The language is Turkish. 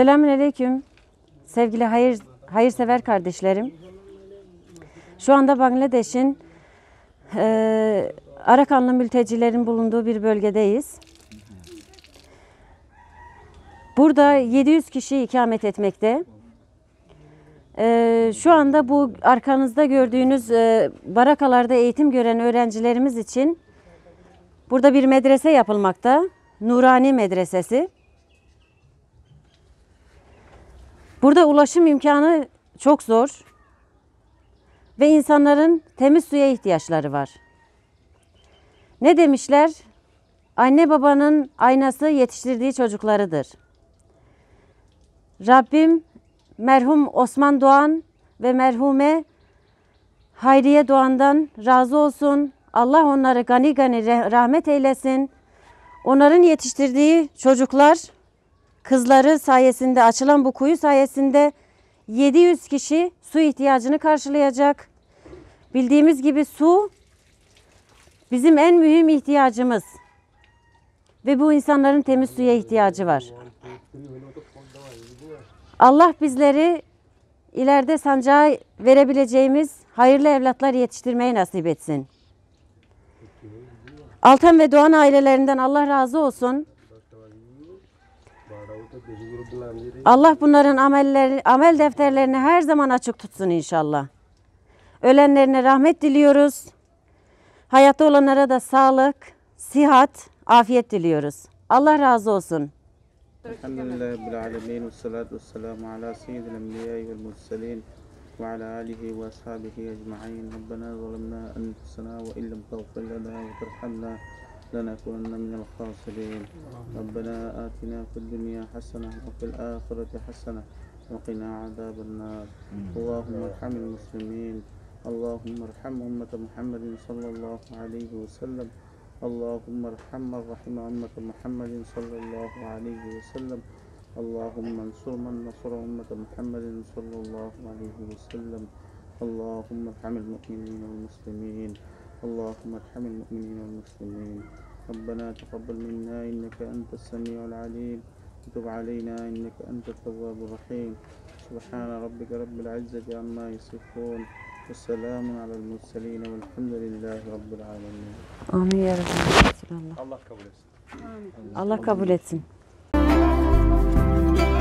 Selamünaleyküm. Sevgili hayır hayırsever kardeşlerim. Şu anda Bangladeş'in e, Arakanlı mültecilerin bulunduğu bir bölgedeyiz. Burada 700 kişi ikamet etmekte. Ee, şu anda bu arkanızda gördüğünüz e, barakalarda eğitim gören öğrencilerimiz için burada bir medrese yapılmakta. Nurani Medresesi. Burada ulaşım imkanı çok zor ve insanların temiz suya ihtiyaçları var. Ne demişler? Anne babanın aynası yetiştirdiği çocuklarıdır. Rabbim merhum Osman Doğan ve merhume Hayriye Doğan'dan razı olsun. Allah onları gani gani rahmet eylesin. Onların yetiştirdiği çocuklar kızları sayesinde açılan bu kuyu sayesinde 700 kişi su ihtiyacını karşılayacak. Bildiğimiz gibi su bizim en mühim ihtiyacımız. Ve bu insanların temiz suya ihtiyacı var. Allah bizleri ileride sancağa verebileceğimiz hayırlı evlatlar yetiştirmeyi nasip etsin. Altan ve Doğan ailelerinden Allah razı olsun. Allah bunların amelleri, amel defterlerini her zaman açık tutsun inşallah. Ölenlerine rahmet diliyoruz. Hayatta olanlara da sağlık, sihat, afiyet diliyoruz. Allah razı olsun. Elhamdülillahi لنكونن من الخاسرين ربنا آتنا في الدنيا حسنة وفي الآخرة حسنة وقنا عذاب النار اللهم ارحم المسلمين اللهم ارحم أمة محمد صلى الله عليه وسلم اللهم ارحم من رحم أمة محمد صلى الله عليه وسلم اللهم انصر من نصر أمة محمد صلى الله عليه وسلم اللهم ارحم المؤمنين والمسلمين اللهم ارحم المؤمنين والمسلمين ربنا تقبل منا إنك أنت السميع العليم وتب علينا إنك أنت التواب الرحيم سبحان ربك رب العزة عما يصفون والسلام على المرسلين والحمد لله رب العالمين آمين يا رب الله kabul etsin. Allah kabul etsin.